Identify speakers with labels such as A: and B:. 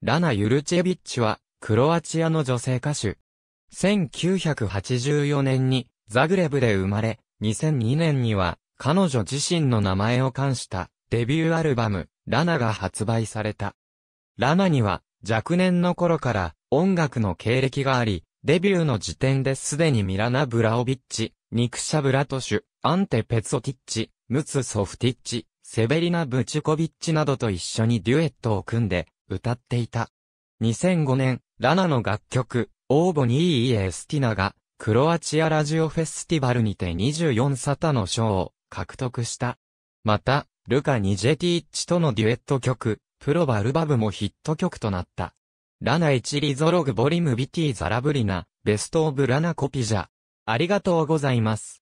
A: ラナ・ユルチェビッチ
B: は、クロアチアの女性歌手。1984年に、ザグレブで生まれ、2002年には、彼女自身の名前を冠したデビューアルバム、ラナが発売された。ラナには、若年の頃から音楽の経歴があり、デビューの時点ですでにミラナ・ブラオビッチ、ニクシャ・ブラトシュ、アンテ・ペツォティッチ、ムツ・ソフティッチ、セベリナ・ブチュコビッチなどと一緒にデュエットを組んで、歌っていた。2005年、ラナの楽曲、オーボニーイエスティナが、クロアチアラジオフェスティバルにて24サタの賞を獲得した。また、ルカ・ニジェティッチとのデュエット曲、プロバルバブもヒット曲となった。ラナ・イチリゾログ・ボリム・ビティ・ザラブリナ、ベスト・オブ・ラナ・コピジャ。ありがとうご
A: ざいます。